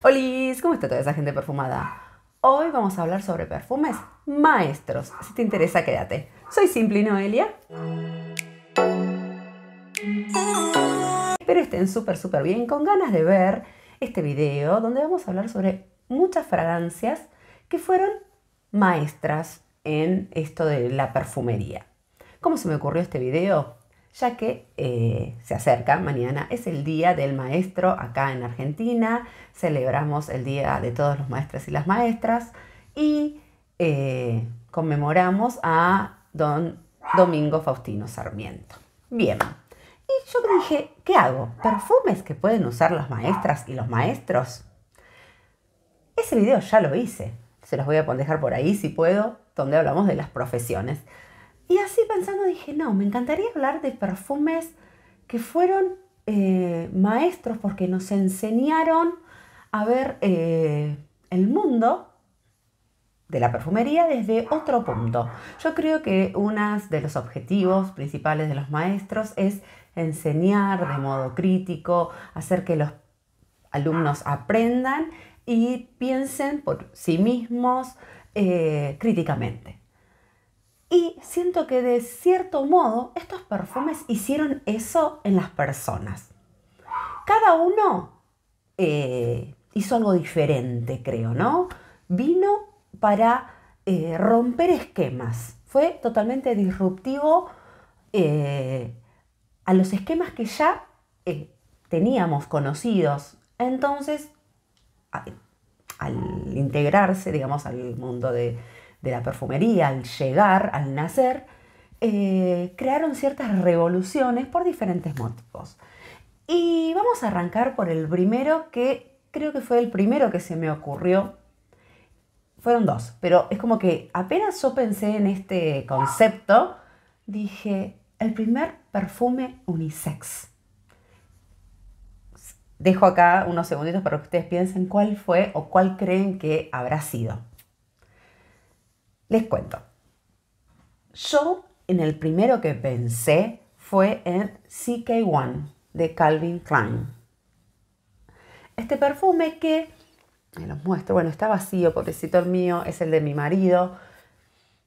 Hola, ¿cómo está toda esa gente perfumada? Hoy vamos a hablar sobre perfumes maestros. Si te interesa, quédate. Soy y Noelia. Espero estén súper, súper bien, con ganas de ver este video donde vamos a hablar sobre muchas fragancias que fueron maestras en esto de la perfumería. ¿Cómo se me ocurrió este video? ya que eh, se acerca, mañana es el Día del Maestro acá en Argentina, celebramos el Día de todos los maestros y las maestras y eh, conmemoramos a don Domingo Faustino Sarmiento. Bien, y yo dije, ¿qué hago? ¿Perfumes que pueden usar las maestras y los maestros? Ese video ya lo hice, se los voy a dejar por ahí si puedo, donde hablamos de las profesiones. Y así pensando dije, no, me encantaría hablar de perfumes que fueron eh, maestros porque nos enseñaron a ver eh, el mundo de la perfumería desde otro punto. Yo creo que uno de los objetivos principales de los maestros es enseñar de modo crítico, hacer que los alumnos aprendan y piensen por sí mismos eh, críticamente. Y siento que de cierto modo estos perfumes hicieron eso en las personas. Cada uno eh, hizo algo diferente, creo, ¿no? Vino para eh, romper esquemas. Fue totalmente disruptivo eh, a los esquemas que ya teníamos conocidos. Entonces, al integrarse, digamos, al mundo de, de la perfumería al llegar, al nacer, eh, crearon ciertas revoluciones por diferentes motivos. Y vamos a arrancar por el primero que creo que fue el primero que se me ocurrió. Fueron dos, pero es como que apenas yo pensé en este concepto, dije, el primer perfume unisex. Dejo acá unos segunditos para que ustedes piensen cuál fue o cuál creen que habrá sido. Les cuento. Yo en el primero que pensé fue en CK1 de Calvin Klein. Este perfume que, me lo muestro, bueno, está vacío, pobrecito el mío, es el de mi marido,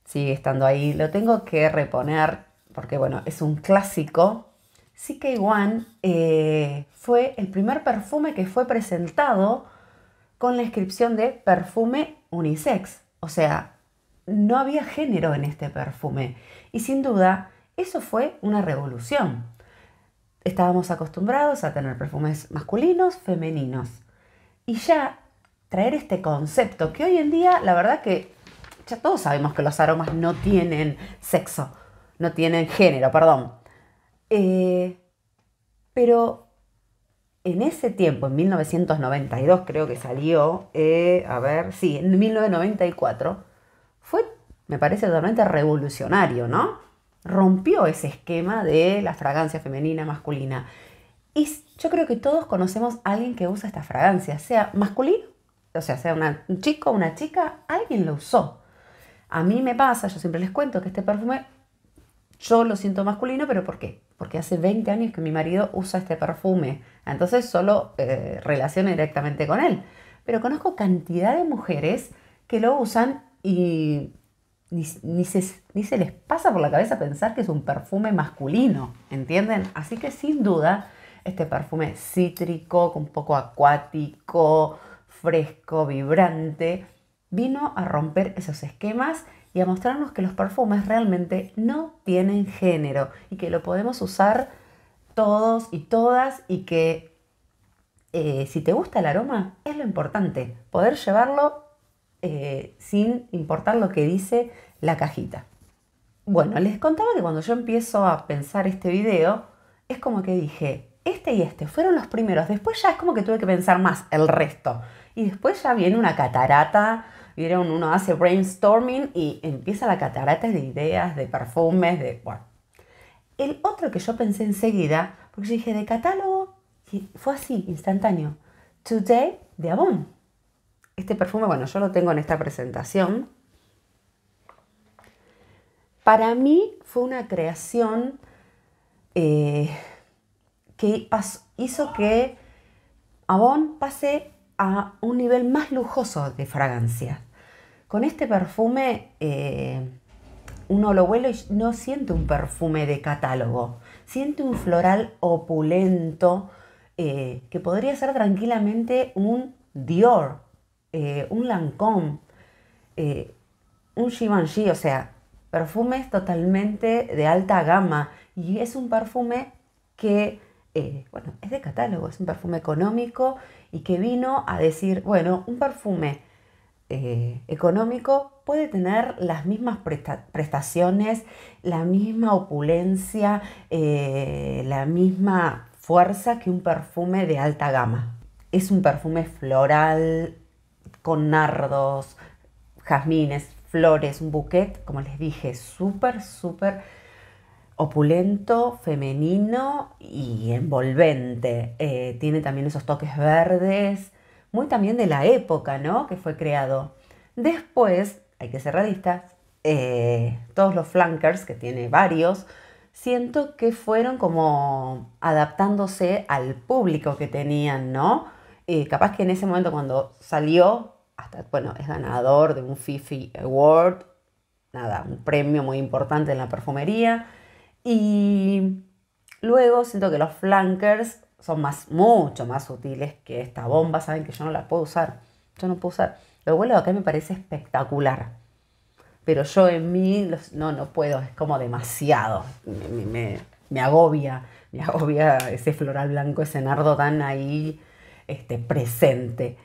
sigue estando ahí, lo tengo que reponer porque, bueno, es un clásico. CK1 eh, fue el primer perfume que fue presentado con la inscripción de perfume unisex, o sea, no había género en este perfume. Y sin duda, eso fue una revolución. Estábamos acostumbrados a tener perfumes masculinos, femeninos. Y ya traer este concepto, que hoy en día, la verdad que ya todos sabemos que los aromas no tienen sexo, no tienen género, perdón. Eh, pero en ese tiempo, en 1992 creo que salió, eh, a ver, sí, en 1994, fue, me parece, totalmente revolucionario, ¿no? Rompió ese esquema de la fragancia femenina, masculina. Y yo creo que todos conocemos a alguien que usa esta fragancia, sea masculino, o sea, sea un chico, una chica, alguien lo usó. A mí me pasa, yo siempre les cuento que este perfume yo lo siento masculino, pero ¿por qué? Porque hace 20 años que mi marido usa este perfume, entonces solo eh, directamente con él. Pero conozco cantidad de mujeres que lo usan y ni, se, les pasa por la cabeza pensar que es un perfume masculino, ¿entienden? Así que sin duda, este perfume cítrico, un poco acuático, fresco, vibrante, vino a romper esos esquemas y a mostrarnos que los perfumes realmente no tienen género y que lo podemos usar todos y todas y que eh, si te gusta el aroma es lo importante, poder llevarlo eh, sin importar lo que dice la cajita. Bueno, les contaba que cuando yo empiezo a pensar este video, es como que dije, este y este fueron los primeros, después ya es como que tuve que pensar más el resto. Y después ya viene una catarata, vieron, uno hace brainstorming y empieza la catarata de ideas, de perfumes, de... Bueno. El otro que yo pensé enseguida, porque dije, de catálogo, fue así, instantáneo. Today de Avon este perfume, bueno, yo lo tengo en esta presentación. Para mí fue una creación eh, que hizo que Avon pase a un nivel más lujoso de fragancia. Con este perfume eh, uno lo huele y no siente un perfume de catálogo, siente un floral opulento eh, que podría ser tranquilamente un Dior eh, un Lancôme, eh, un Givenchy, o sea, perfumes totalmente de alta gama. Y es un perfume que, eh, bueno, es de catálogo, es un perfume económico y que vino a decir, bueno, un perfume económico puede tener las mismas prestaciones, la misma opulencia, la misma fuerza que un perfume de alta gama. Es un perfume floral, con nardos, jazmines, flores, un bouquet, como les dije, súper, súper opulento, femenino y envolvente. Eh, tiene también esos toques verdes, muy también de la época, ¿no? Que fue creado. Después, hay que ser realistas, eh, todos los flankers, que tiene varios, siento que fueron como adaptándose al público que tenían, ¿no? capaz que en ese momento cuando salió, hasta, bueno, es ganador de un Fifi Award, nada, un premio muy importante en la perfumería. Y luego siento que los flankers son más, mucho más sutiles que esta bomba, saben que yo no la puedo usar, yo no puedo usar. Lo bueno acá me parece espectacular, pero yo en mí no, no puedo, es como demasiado, me, me agobia, me agobia ese floral blanco, ese nardo tan ahí este, presente.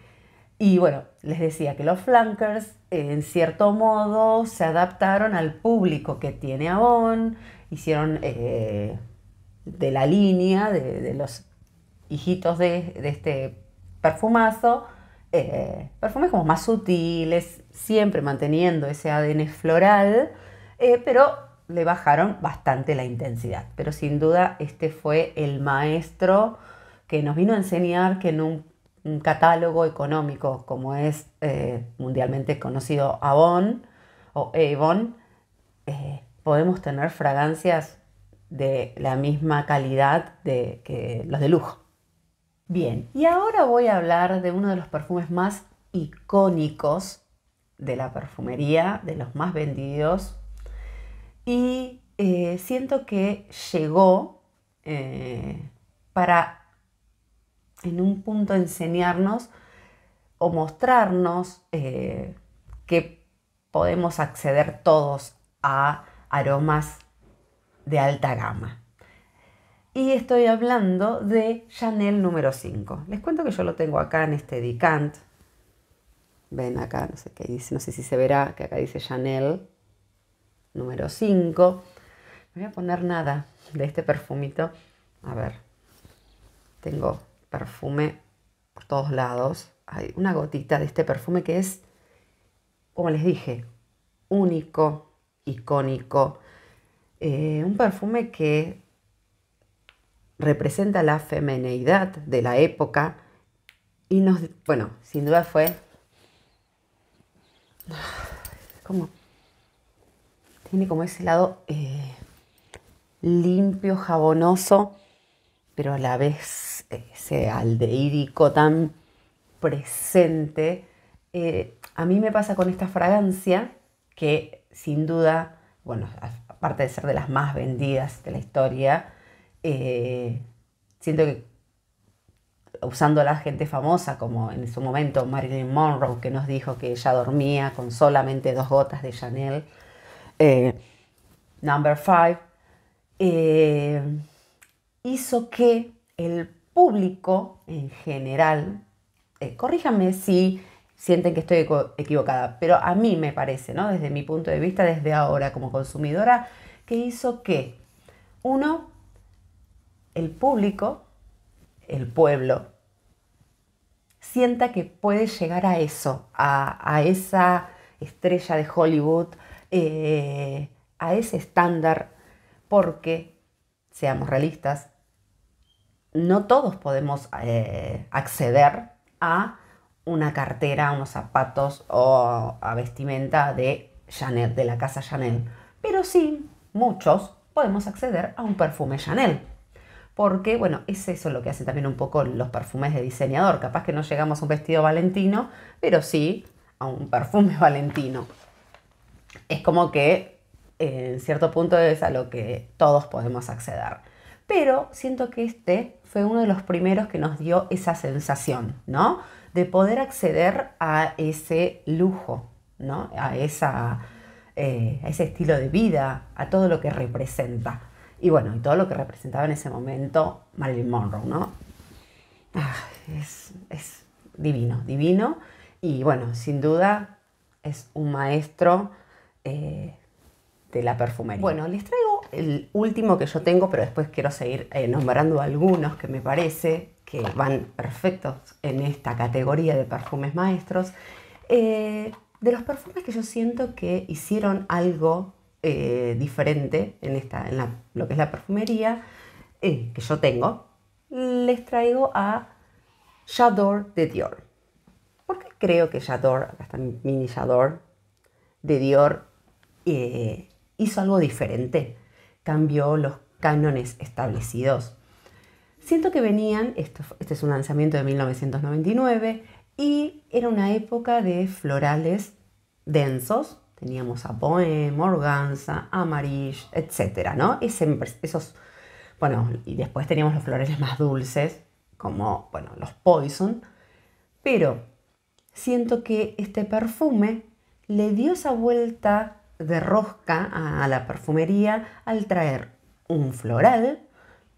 Y bueno, les decía que los flankers en cierto modo se adaptaron al público que tiene Avon, hicieron eh, de la línea de, los hijitos de, este perfumazo, eh, perfumes como más sutiles, siempre manteniendo ese ADN floral, eh, pero le bajaron bastante la intensidad. Pero sin duda este fue el maestro que nos vino a enseñar que en un, catálogo económico como es eh, mundialmente conocido Avon o Avon, eh, podemos tener fragancias de la misma calidad de, que los de lujo. Bien, y ahora voy a hablar de uno de los perfumes más icónicos de la perfumería, de los más vendidos, y eh, siento que llegó para en un punto enseñarnos o mostrarnos eh, que podemos acceder todos a aromas de alta gama. Y estoy hablando de Chanel número 5. Les cuento que yo lo tengo acá en este Decant. Ven acá, no sé qué dice, no sé si se verá que acá dice Chanel número 5. No voy a poner nada de este perfumito. A ver, tengo perfume por todos lados. Hay una gotita de este perfume que es, como les dije, único, icónico. Eh, un perfume que representa la femeneidad de la época y nos, bueno, sin duda fue como tiene como ese lado eh, limpio, jabonoso, pero a la vez ese aldeírico tan presente, eh, a mí me pasa con esta fragancia que sin duda, bueno, aparte de ser de las más vendidas de la historia, eh, siento que usando a la gente famosa, como en su momento Marilyn Monroe, que nos dijo que ella dormía con solamente dos gotas de Chanel, eh, Number Five, hizo que el público en general, eh, corríjanme si sienten que estoy equivocada, pero a mí me parece, ¿no? Desde mi punto de vista, desde ahora como consumidora, que hizo que, uno, el público, el pueblo, sienta que puede llegar a eso, a, esa estrella de Hollywood, eh, a ese estándar, porque, seamos realistas, no todos podemos eh, acceder a una cartera, unos zapatos o a vestimenta de Chanel, de la casa Chanel. Pero sí, muchos podemos acceder a un perfume Chanel. Porque, bueno, es eso lo que hacen también un poco los perfumes de diseñador. Capaz que no llegamos a un vestido valentino, pero sí a un perfume valentino. Es como que en cierto punto es a lo que todos podemos acceder pero siento que este fue uno de los primeros que nos dio esa sensación, ¿no? De poder acceder a ese lujo, ¿no? A, esa, eh, a ese estilo de vida, a todo lo que representa. Y bueno, y todo lo que representaba en ese momento Marilyn Monroe, ¿no? Ah, es, divino, divino. Y bueno, sin duda es un maestro eh, de la perfumería. Bueno, les traigo el último que yo tengo, pero después quiero seguir eh, nombrando algunos que me parece que van perfectos en esta categoría de perfumes maestros, eh, de los perfumes que yo siento que hicieron algo eh, diferente en, lo que es la perfumería que yo tengo, les traigo a J'adore de Dior. Porque creo que J'adore, acá está mi mini J'adore de Dior, hizo algo diferente cambió los cánones establecidos. Siento que venían, esto, este es un lanzamiento de 1999, y era una época de florales densos. Teníamos a Bohème, Morganza, Amarish, etc. ¿no? esos, bueno, y después teníamos los florales más dulces, como bueno, los Poison. Pero siento que este perfume le dio esa vuelta de rosca a la perfumería al traer un floral,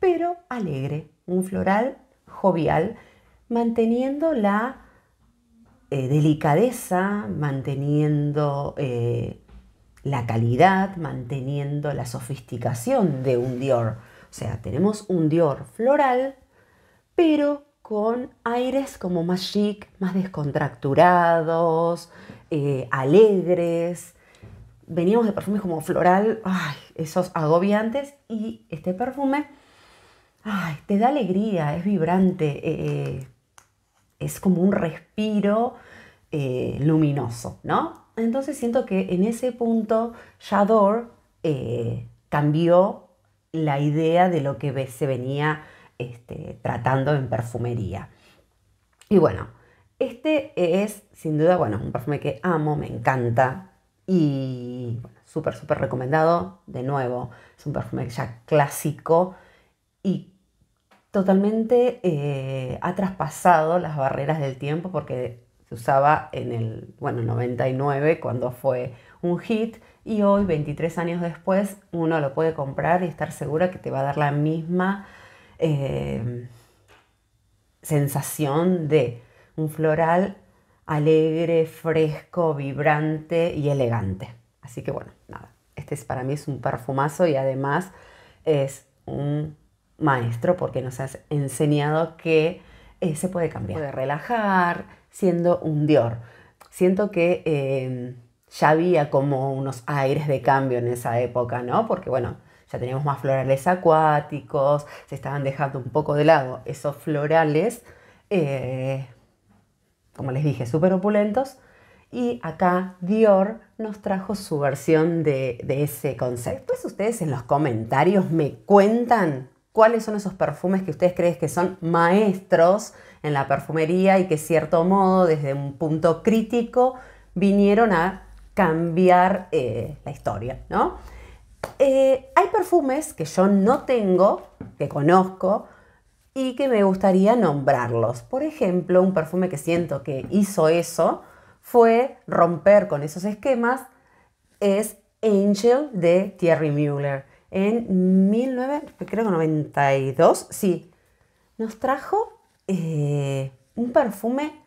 pero alegre, un floral jovial, manteniendo la eh, delicadeza, manteniendo eh, la calidad, manteniendo la sofisticación de un Dior. O sea, tenemos un Dior floral, pero con aires como más chic, más descontracturados, eh, alegres, veníamos de perfumes como floral, esos agobiantes, y este perfume te da alegría, es vibrante, eh, es como un respiro eh, luminoso, ¿no? Entonces siento que en ese punto Shador eh, cambió la idea de lo que se venía este, tratando en perfumería. Y bueno, este es sin duda, bueno, un perfume que amo, me encanta, y súper, súper recomendado. De nuevo, es un perfume ya clásico y totalmente eh, ha traspasado las barreras del tiempo porque se usaba en el bueno, 99 cuando fue un hit y hoy, 23 años después, uno lo puede comprar y estar segura que te va a dar la misma eh, sensación de un floral alegre, fresco, vibrante y elegante. Así que bueno, nada, este es, para mí es un perfumazo y además es un maestro porque nos has enseñado que eh, se puede cambiar, puede relajar siendo un Dior. Siento que eh, ya había como unos aires de cambio en esa época, ¿no? Porque bueno, ya teníamos más florales acuáticos, se estaban dejando un poco de lado esos florales. Eh, como les dije, súper opulentos. Y acá Dior nos trajo su versión de, ese concepto. ustedes en los comentarios me cuentan cuáles son esos perfumes que ustedes creen que son maestros en la perfumería y que cierto modo, desde un punto crítico, vinieron a cambiar eh, la historia, ¿no? Eh, hay perfumes que yo no tengo, que conozco, y que me gustaría nombrarlos. Por ejemplo, un perfume que siento que hizo eso fue romper con esos esquemas es Angel de Thierry Mueller. En 1992, sí, nos trajo eh, un perfume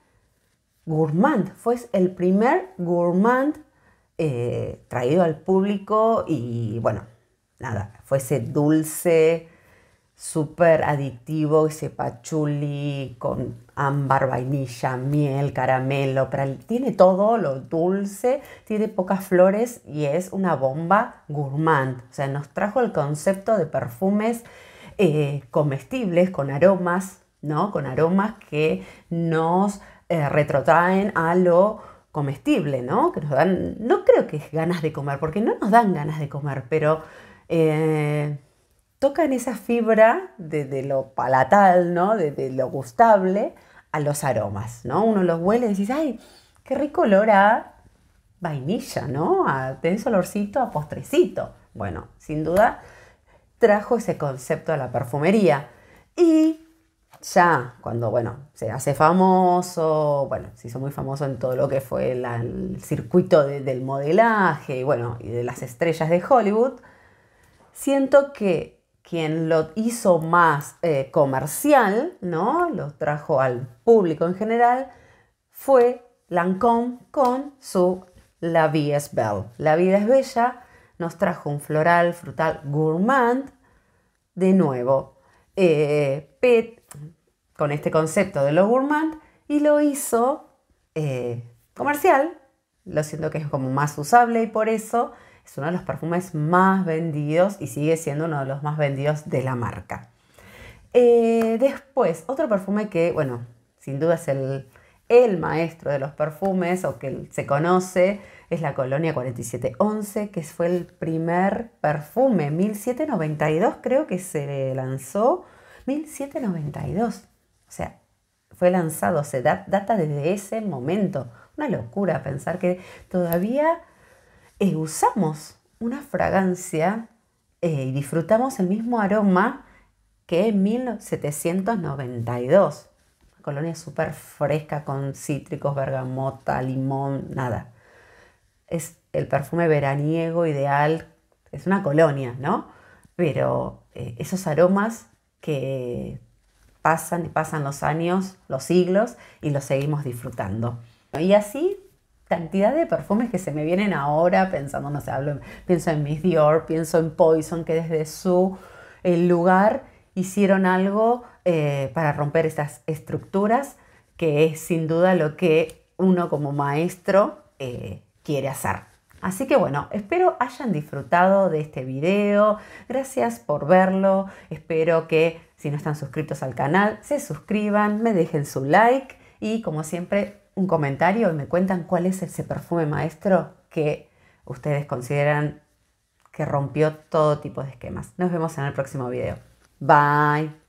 gourmand. Fue el primer gourmand eh, traído al público y bueno, nada, fue ese dulce súper adictivo, ese pachuli con ámbar, vainilla, miel, caramelo, tiene todo lo dulce, tiene pocas flores y es una bomba gourmand. O sea, nos trajo el concepto de perfumes eh, comestibles con aromas, ¿no? Con aromas que nos eh, retrotraen a lo comestible, ¿no? Que nos dan, no creo que es ganas de comer, porque no nos dan ganas de comer, pero... Eh, tocan esa fibra desde lo palatal, ¿no? Desde lo gustable a los aromas, ¿no? Uno los huele y decís, ay, qué rico olor a vainilla, ¿no? A, olorcito a postrecito. Bueno, sin duda trajo ese concepto a la perfumería. Y ya, cuando, bueno, se hace famoso, bueno, se hizo muy famoso en todo lo que fue el circuito del modelaje y, bueno, y de las estrellas de Hollywood, siento que quien lo hizo más eh, comercial, Lo trajo al público en general, fue Lancôme con su La vie est belle. La vida es bella, nos trajo un floral frutal gourmand de nuevo, eh, pet, con este concepto de lo gourmand, y lo hizo eh, comercial, lo siento que es como más usable y por eso es uno de los perfumes más vendidos y sigue siendo uno de los más vendidos de la marca. Eh, después, otro perfume que, bueno, sin duda es el, el maestro de los perfumes o que se conoce es la Colonia 4711, que fue el primer perfume, 1792 creo que se lanzó, 1792, o sea, fue lanzado, se data desde ese momento. Una locura pensar que todavía eh, usamos una fragancia eh, y disfrutamos el mismo aroma que en 1792. Una colonia súper fresca con cítricos, bergamota, limón, nada. Es el perfume veraniego ideal, es una colonia, ¿no? Pero eh, esos aromas que pasan y pasan los años, los siglos y los seguimos disfrutando. Y así cantidad de perfumes que se me vienen ahora pensando, no sé, hablo, pienso en Miss Dior, pienso en Poison, que desde su eh, lugar hicieron algo eh, para romper esas estructuras, que es sin duda lo que uno como maestro eh, quiere hacer. Así que bueno, espero hayan disfrutado de este video, gracias por verlo, espero que si no están suscritos al canal, se suscriban, me dejen su like y como siempre un comentario y me cuentan cuál es ese perfume maestro que ustedes consideran que rompió todo tipo de esquemas. Nos vemos en el próximo video. Bye.